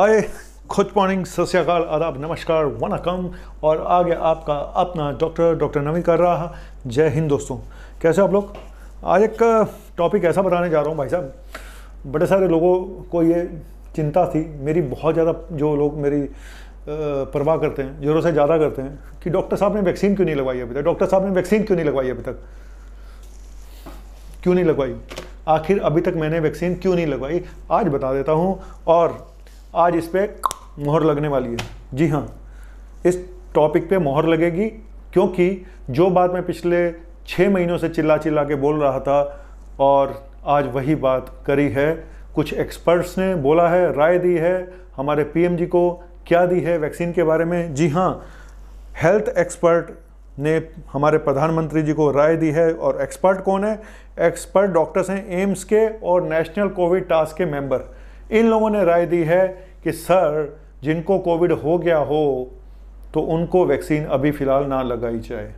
हाय खुद मॉर्निंग श्रीकाल आदाब नमस्कार वनकम और आगे आपका अपना डॉक्टर डॉक्टर नवीन कर रहा जय हिंद दोस्तों कैसे आप लोग आज एक टॉपिक ऐसा बताने जा रहा हूँ भाई साहब बड़े सारे लोगों को ये चिंता थी मेरी बहुत ज़्यादा जो लोग मेरी परवाह करते हैं ज़ोरों से ज़्यादा करते हैं कि डॉक्टर साहब ने वैक्सीन क्यों नहीं लगवाई अभी तक डॉक्टर साहब ने वैक्सीन क्यों नहीं लगवाई अभी तक क्यों नहीं लगवाई आखिर अभी तक मैंने वैक्सीन क्यों नहीं लगवाई आज बता देता हूँ और आज इस पर मोहर लगने वाली है जी हाँ इस टॉपिक पे मोहर लगेगी क्योंकि जो बात मैं पिछले छः महीनों से चिल्ला चिल्ला के बोल रहा था और आज वही बात करी है कुछ एक्सपर्ट्स ने बोला है राय दी है हमारे पीएमजी को क्या दी है वैक्सीन के बारे में जी हाँ हेल्थ एक्सपर्ट ने हमारे प्रधानमंत्री जी को राय दी है और एक्सपर्ट कौन है एक्सपर्ट डॉक्टर्स हैं एम्स के और नेशनल कोविड टास्क के मेंबर इन लोगों ने राय दी है कि सर जिनको कोविड हो गया हो तो उनको वैक्सीन अभी फ़िलहाल ना लगाई जाए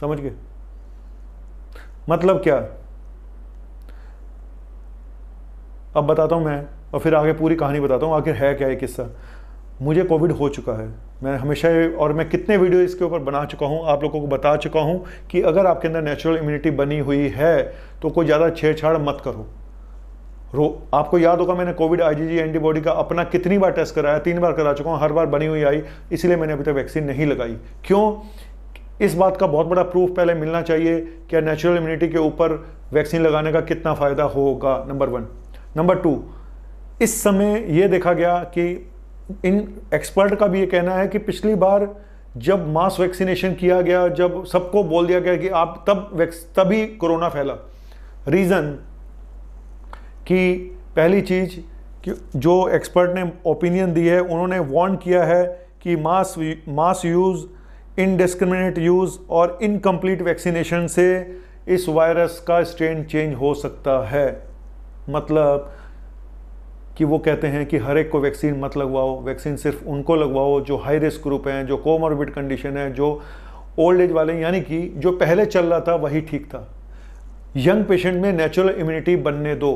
समझ गए मतलब क्या अब बताता हूँ मैं और फिर आगे पूरी कहानी बताता हूँ आखिर है क्या ये किस्सा मुझे कोविड हो चुका है मैं हमेशा और मैं कितने वीडियो इसके ऊपर बना चुका हूँ आप लोगों को बता चुका हूँ कि अगर आपके अंदर नेचुरल इम्यूनिटी बनी हुई है तो कोई ज़्यादा छेड़छाड़ मत करो रो आपको याद होगा मैंने कोविड आईजीजी एंटीबॉडी का अपना कितनी बार टेस्ट कराया तीन बार करा चुका हूँ हर बार बनी हुई आई इसलिए मैंने अभी तक वैक्सीन नहीं लगाई क्यों इस बात का बहुत बड़ा प्रूफ पहले मिलना चाहिए कि नेचुरल इम्यूनिटी के ऊपर वैक्सीन लगाने का कितना फ़ायदा होगा नंबर वन नंबर टू इस समय यह देखा गया कि इन एक्सपर्ट का भी ये कहना है कि पिछली बार जब मास वैक्सीनेशन किया गया जब सबको बोल दिया गया कि आप तब वैक्स तभी कोरोना फैला रीज़न कि पहली चीज़ कि जो एक्सपर्ट ने ओपिनियन दी है उन्होंने वॉन्ट किया है कि mass mass use indiscriminate use और इनकम्प्लीट वैक्सीनेशन से इस वायरस का स्ट्रेन चेंज हो सकता है मतलब कि वो कहते हैं कि हर एक को वैक्सीन मत लगवाओ वैक्सीन सिर्फ उनको लगवाओ जो हाई रिस्क ग्रुप हैं जो कोमॉर्बिड कंडीशन है जो ओल्ड एज वाले यानी कि जो पहले चल रहा था वही ठीक था यंग पेशेंट में नेचुरल इम्यूनिटी बनने दो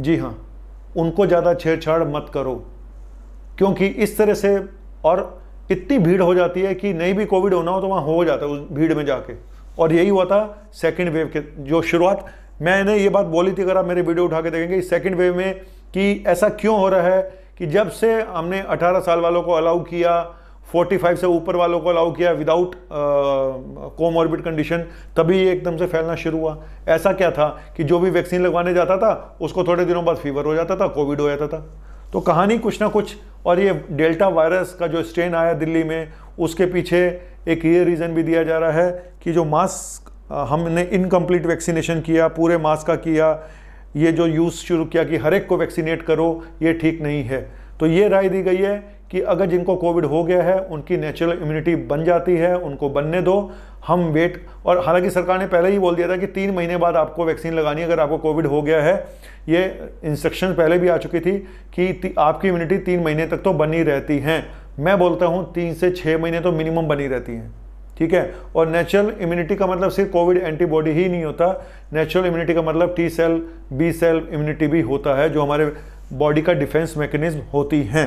जी हाँ उनको ज़्यादा छेड़छाड़ मत करो क्योंकि इस तरह से और इतनी भीड़ हो जाती है कि नहीं भी कोविड होना हो तो वहाँ हो जाता है उस भीड़ में जाके और यही हुआ था सेकेंड वेव के जो शुरुआत मैंने ये बात बोली थी अगर आप मेरे वीडियो उठा के देखेंगे सेकेंड वेव में कि ऐसा क्यों हो रहा है कि जब से हमने 18 साल वालों को अलाउ किया 45 से ऊपर वालों को अलाउ किया विदाउट कोम ऑर्बिट कंडीशन तभी ये एकदम से फैलना शुरू हुआ ऐसा क्या था कि जो भी वैक्सीन लगवाने जाता था उसको थोड़े दिनों बाद फीवर हो जाता था कोविड हो जाता था तो कहानी कुछ ना कुछ और ये डेल्टा वायरस का जो स्ट्रेन आया दिल्ली में उसके पीछे एक ये रीज़न भी दिया जा रहा है कि जो मास्क हमने इनकम्प्लीट वैक्सीनेशन किया पूरे मास्क का किया ये जो यूज़ शुरू किया कि हर एक को वैक्सीनेट करो ये ठीक नहीं है तो ये राय दी गई है कि अगर जिनको कोविड हो गया है उनकी नेचुरल इम्यूनिटी बन जाती है उनको बनने दो हम वेट और हालांकि सरकार ने पहले ही बोल दिया था कि तीन महीने बाद आपको वैक्सीन लगानी है अगर आपको कोविड हो गया है ये इंस्ट्रक्शन पहले भी आ चुकी थी कि आपकी इम्यूनिटी तीन महीने तक तो बनी रहती हैं मैं बोलता हूँ तीन से छः महीने तो मिनिमम बनी रहती हैं ठीक है और नेचुरल इम्यूनिटी का मतलब सिर्फ कोविड एंटीबॉडी ही नहीं होता नेचुरल इम्यूनिटी का मतलब T cell B cell immunity भी होता है जो हमारे बॉडी का डिफेंस मैकेनिज्म होती हैं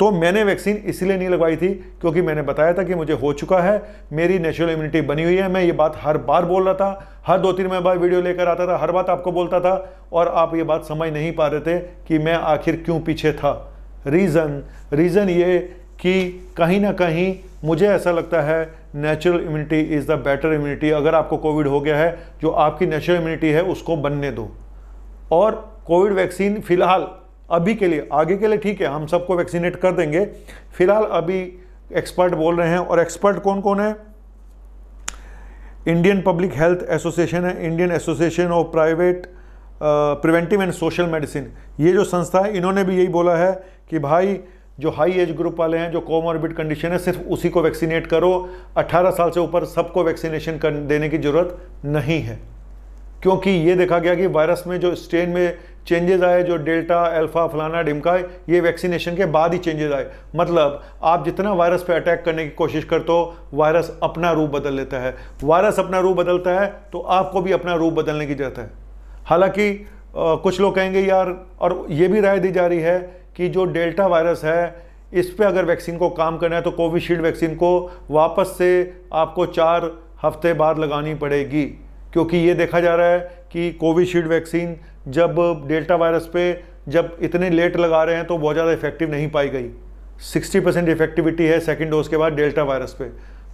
तो मैंने वैक्सीन इसलिए नहीं लगवाई थी क्योंकि मैंने बताया था कि मुझे हो चुका है मेरी नेचुरल इम्यूनिटी बनी हुई है मैं ये बात हर बार बोल रहा था हर दो तीन बार वीडियो लेकर आता था हर बात आपको बोलता था और आप ये बात समझ नहीं पा रहे थे कि मैं आखिर क्यों पीछे था रीज़न रीज़न ये कि कहीं ना कहीं मुझे ऐसा लगता है natural immunity is the better immunity अगर आपको कोविड हो गया है जो आपकी नेचुरल इम्यूनिटी है उसको बनने दो और कोविड वैक्सीन फ़िलहाल अभी के लिए आगे के लिए ठीक है हम सबको वैक्सीनेट कर देंगे फिलहाल अभी एक्सपर्ट बोल रहे हैं और एक्सपर्ट कौन कौन है इंडियन पब्लिक हेल्थ एसोसिएशन है Indian association of private preventive and social medicine ये जो संस्था है इन्होंने भी यही बोला है कि भाई जो हाई एज ग्रुप वाले हैं जो कोमॉर्बिड कंडीशन है सिर्फ उसी को वैक्सीनेट करो 18 साल से ऊपर सबको वैक्सीनेशन कर देने की ज़रूरत नहीं है क्योंकि ये देखा गया कि वायरस में जो स्ट्रेन में चेंजेस आए जो डेल्टा अल्फा फलाना डिमका ये वैक्सीनेशन के बाद ही चेंजेस आए मतलब आप जितना वायरस पे अटैक करने की कोशिश करते हो वायरस अपना रूप बदल लेता है वायरस अपना रूप बदलता है तो आपको भी अपना रूप बदलने की जरूरत है हालांकि कुछ लोग कहेंगे यार और ये भी राय दी जा रही है कि जो डेल्टा वायरस है इस पर अगर वैक्सीन को काम करना है तो कोविशील्ड वैक्सीन को वापस से आपको चार हफ्ते बाद लगानी पड़ेगी क्योंकि ये देखा जा रहा है कि कोविशील्ड वैक्सीन जब डेल्टा वायरस पे जब इतने लेट लगा रहे हैं तो बहुत ज़्यादा इफेक्टिव नहीं पाई गई 60 परसेंट इफेक्टिविटी है सेकेंड डोज के बाद डेल्टा वायरस पे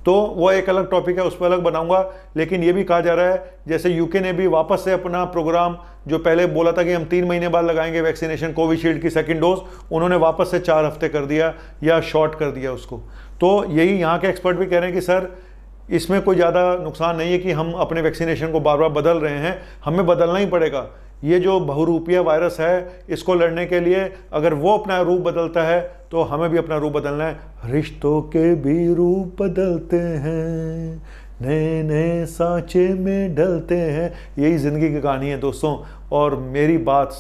तो वो एक अलग टॉपिक है उस पर अलग बनाऊंगा लेकिन ये भी कहा जा रहा है जैसे यूके ने भी वापस से अपना प्रोग्राम जो पहले बोला था कि हम तीन महीने बाद लगाएंगे वैक्सीनेशन कोविशील्ड की सेकेंड डोज उन्होंने वापस से चार हफ्ते कर दिया या शॉर्ट कर दिया उसको तो यही यहाँ के एक्सपर्ट भी कह रहे हैं कि सर इसमें कोई ज़्यादा नुकसान नहीं है कि हम अपने वैक्सीनेशन को बार बार बदल रहे हैं हमें बदलना ही पड़ेगा ये जो बहुरूपीय वायरस है इसको लड़ने के लिए अगर वो अपना रूप बदलता है तो हमें भी अपना रूप बदलना है रिश्तों के भी रूप बदलते हैं नए नए सांचे में ढलते हैं यही ज़िंदगी की कहानी है दोस्तों और मेरी बात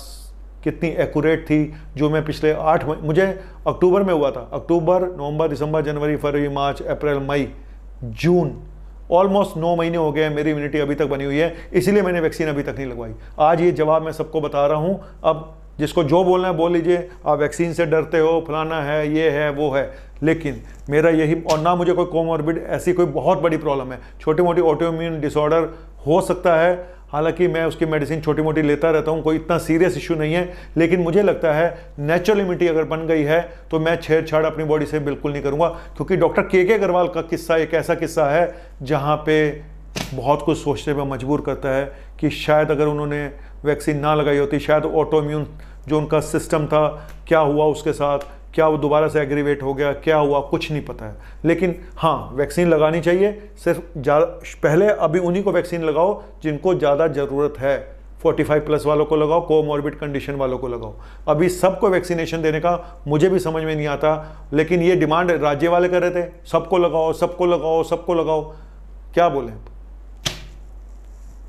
कितनी एक्यूरेट थी जो मैं पिछले आठ मुझे अक्टूबर में हुआ था अक्टूबर नवंबर दिसंबर जनवरी फरवरी मार्च अप्रैल मई जून ऑलमोस्ट नौ महीने हो गए मेरी इम्यूनिटी अभी तक बनी हुई है इसीलिए मैंने वैक्सीन अभी तक नहीं लगवाई आज ये जवाब मैं सबको बता रहा हूँ अब जिसको जो बोलना है बोल लीजिए आप वैक्सीन से डरते हो फलाना है ये है वो है लेकिन मेरा यही और ना मुझे कोई कोमोरबिड ऐसी कोई बहुत बड़ी प्रॉब्लम है छोटी मोटी ऑटोइम्यून डिसऑर्डर हो सकता है हालांकि मैं उसकी मेडिसिन छोटी मोटी लेता रहता हूँ कोई इतना सीरियस इशू नहीं है लेकिन मुझे लगता है नेचुरल इम्यूनिटी अगर बन गई है तो मैं छेड़छाड़ अपनी बॉडी से बिल्कुल नहीं करूँगा क्योंकि डॉक्टर के के अग्रवाल का किस्सा एक ऐसा किस्सा है जहाँ पे बहुत कुछ सोचने पर मजबूर करता है कि शायद अगर उन्होंने वैक्सीन ना लगाई होती शायद ऑटो इम्यून जो उनका सिस्टम था क्या हुआ उसके साथ क्या वो दोबारा से एग्रीवेट हो गया क्या हुआ कुछ नहीं पता है लेकिन हाँ वैक्सीन लगानी चाहिए सिर्फ पहले अभी उन्हीं को वैक्सीन लगाओ जिनको ज़्यादा ज़रूरत है 45 प्लस वालों को लगाओ कोमॉर्बिड कंडीशन वालों को लगाओ अभी सबको वैक्सीनेशन देने का मुझे भी समझ में नहीं आता लेकिन ये डिमांड राज्य वाले कर रहे थे सबको लगाओ सबको लगाओ सबको लगाओ क्या बोलें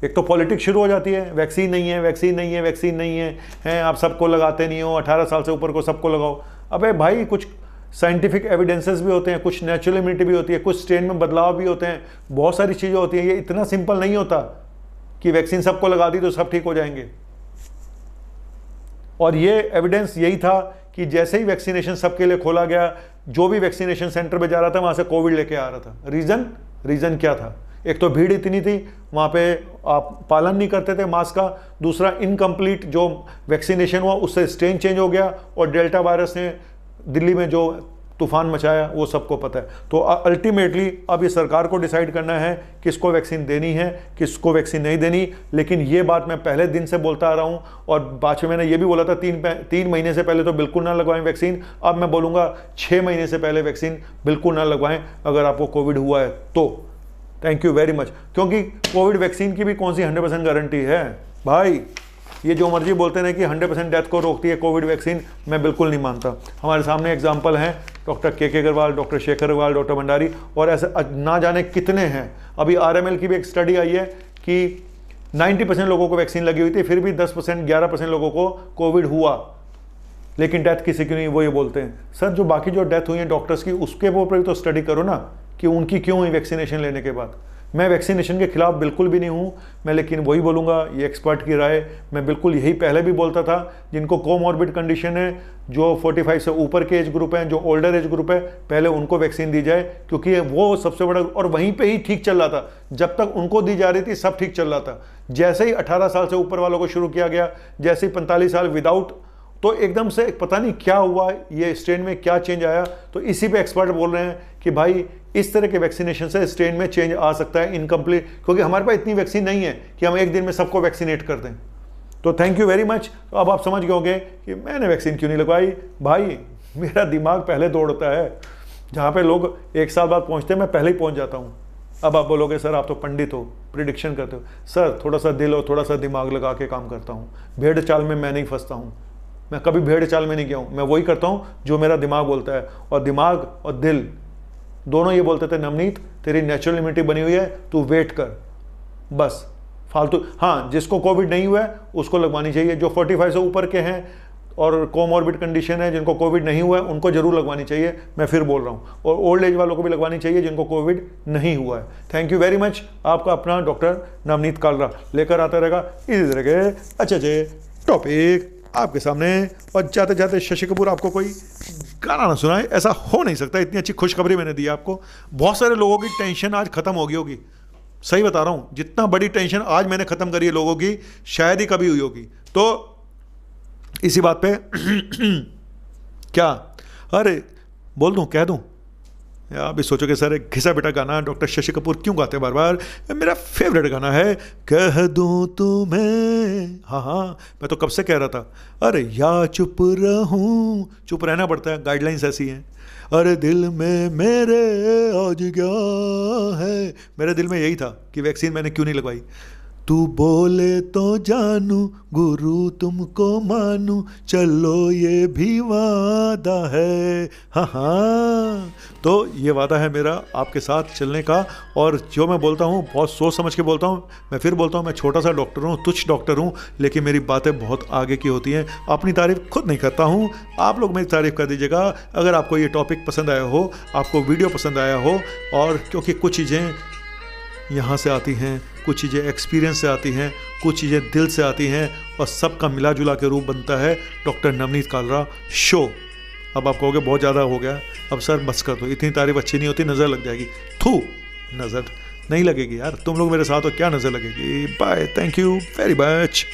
एक तो पॉलिटिक्स शुरू हो जाती है वैक्सीन नहीं है वैक्सीन नहीं है वैक्सीन नहीं है हैं आप सबको लगाते नहीं हो 18 साल से ऊपर को सबको लगाओ अबे भाई कुछ साइंटिफिक एविडेंसेस भी होते हैं कुछ नेचुरल इम्यूनिटी भी होती है कुछ स्ट्रेन में बदलाव भी होते हैं बहुत सारी चीज़ें होती हैं ये इतना सिंपल नहीं होता कि वैक्सीन सबको लगा दी तो सब ठीक हो जाएंगे और ये एविडेंस यही था कि जैसे ही वैक्सीनेशन सबके लिए खोला गया जो भी वैक्सीनेशन सेंटर पर जा रहा था वहाँ से कोविड लेके आ रहा था रीज़न रीज़न क्या था एक तो भीड़ इतनी थी वहाँ पे आप पालन नहीं करते थे मास्क का दूसरा इनकम्प्लीट जो वैक्सीनेशन हुआ उससे स्ट्रेन चेंज हो गया और डेल्टा वायरस ने दिल्ली में जो तूफान मचाया वो सबको पता है तो अल्टीमेटली अब ये सरकार को डिसाइड करना है किसको वैक्सीन देनी है किसको वैक्सीन नहीं देनी लेकिन ये बात मैं पहले दिन से बोलता आ रहा हूँ और बाद में मैंने ये भी बोला था तीन तीन महीने से पहले तो बिल्कुल ना लगवाएं वैक्सीन अब मैं बोलूँगा छः महीने से पहले वैक्सीन बिल्कुल ना लगवाएं अगर आपको कोविड हुआ है तो थैंक यू वेरी मच क्योंकि कोविड वैक्सीन की भी कौन सी हंड्रेड परसेंट गारंटी है भाई ये जो मर्जी बोलते हैं कि हंड्रेड परसेंट डेथ को रोकती है कोविड वैक्सीन मैं बिल्कुल नहीं मानता हमारे सामने एग्जाम्पल हैं doctor K K Agarwal doctor Shekhar Agarwal doctor Bhandari और ऐसे ना जाने कितने हैं अभी आरएमएल की भी एक स्टडी आई है कि 90 परसेंट लोगों को वैक्सीन लगी हुई थी फिर भी दस परसेंट ग्यारह परसेंट लोगों को कोविड हुआ लेकिन डेथ किसी की नहीं वो ये बोलते हैं सर जो बाकी जो डेथ हुई है डॉक्टर्स की उसके ऊपर भी तो स्टडी करो ना कि उनकी क्यों हुई वैक्सीनेशन लेने के बाद मैं वैक्सीनेशन के खिलाफ बिल्कुल भी नहीं हूँ मैं लेकिन वही बोलूँगा ये एक्सपर्ट की राय मैं बिल्कुल यही पहले भी बोलता था जिनको कोमॉर्बिड कंडीशन है जो 45 से ऊपर के एज ग्रुप हैं जो ओल्डर एज ग्रुप है पहले उनको वैक्सीन दी जाए क्योंकि वो सबसे बड़ा और वहीं पे ही ठीक चल रहा था जब तक उनको दी जा रही थी सब ठीक चल रहा था जैसे ही अठारह साल से ऊपर वालों को शुरू किया गया जैसे ही पैंतालीस साल विदाउट तो एकदम से पता नहीं क्या हुआ ये स्ट्रेन में क्या चेंज आया तो इसी पे एक्सपर्ट बोल रहे हैं कि भाई इस तरह के वैक्सीनेशन से स्ट्रेन में चेंज आ सकता है इनकम्प्लीट क्योंकि हमारे पास इतनी वैक्सीन नहीं है कि हम एक दिन में सबको वैक्सीनेट कर दें तो थैंक यू वेरी मच तो अब आप समझ गए होंगे कि मैंने वैक्सीन क्यों नहीं लगवाई भाई मेरा दिमाग पहले दौड़ता है जहाँ पे लोग एक साल बाद पहुँचते हैं मैं पहले ही पहुँच जाता हूँ अब आप बोलोगे सर आप तो पंडित हो प्रिडिक्शन करते हो सर थोड़ा सा दिल और थोड़ा सा दिमाग लगा के काम करता हूँ भेड़ चाल में मैं नहीं फंसता हूँ मैं कभी भेड़ चाल में नहीं गया हूँ मैं वही करता हूँ जो मेरा दिमाग बोलता है और दिमाग और दिल दोनों ये बोलते थे नवनीत तेरी नेचुरल इम्यूनिटी बनी हुई है तू वेट कर बस फालतू हाँ जिसको कोविड नहीं हुआ है उसको लगवानी चाहिए जो 45 से ऊपर के हैं और ऑर्बिट कंडीशन है जिनको कोविड नहीं हुआ है उनको जरूर लगवानी चाहिए मैं फिर बोल रहा हूँ और ओल्ड एज वालों को भी लगवानी चाहिए जिनको कोविड नहीं हुआ है थैंक यू वेरी मच आपका अपना डॉक्टर नवनीत कालरा लेकर आता रहेगा इसी तरह के अच्छे अच्छे टॉपिक आपके सामने और जाते जाते शशि कपूर आपको कोई गाना ना सुनाए ऐसा हो नहीं सकता इतनी अच्छी खुशखबरी मैंने दी आपको बहुत सारे लोगों की टेंशन आज ख़त्म होगी होगी सही बता रहा हूँ जितना बड़ी टेंशन आज मैंने ख़त्म करी है लोगों की शायद ही कभी हुई होगी तो इसी बात पे क्या अरे बोल दूँ कह दूँ आप भी सोचोगे सर एक घिसा बेटा गाना डॉक्टर शशि कपूर क्यों गाते हैं बार बार मेरा फेवरेट गाना है कह दूँ तुम्हें हाँ हाँ मैं तो कब से कह रहा था अरे या चुप रहूँ चुप रहना पड़ता है गाइडलाइंस ऐसी हैं अरे दिल में मेरे आज क्या है मेरे दिल में यही था कि वैक्सीन मैंने क्यों नहीं लगवाई तू बोले तो जानू गुरु तुमको मानू चलो ये भी वादा है हाँ हाँ तो ये वादा है मेरा आपके साथ चलने का और जो मैं बोलता हूँ बहुत सोच समझ के बोलता हूँ मैं फिर बोलता हूँ मैं छोटा सा डॉक्टर हूँ तुच्छ डॉक्टर हूँ लेकिन मेरी बातें बहुत आगे की होती हैं अपनी तारीफ खुद नहीं करता हूँ आप लोग मेरी तारीफ़ कर दीजिएगा अगर आपको ये टॉपिक पसंद आया हो आपको वीडियो पसंद आया हो और क्योंकि कुछ चीज़ें यहाँ से आती हैं कुछ चीज़ें एक्सपीरियंस से आती हैं कुछ चीज़ें दिल से आती हैं और सबका मिला जुला के रूप बनता है डॉक्टर नवनीत कालरा शो अब आप कहोगे बहुत ज़्यादा हो गया अब सर बस कर दो इतनी तारीफ अच्छी नहीं होती नज़र लग जाएगी थू नज़र नहीं लगेगी यार तुम लोग मेरे साथ हो क्या नज़र लगेगी bye thank you very much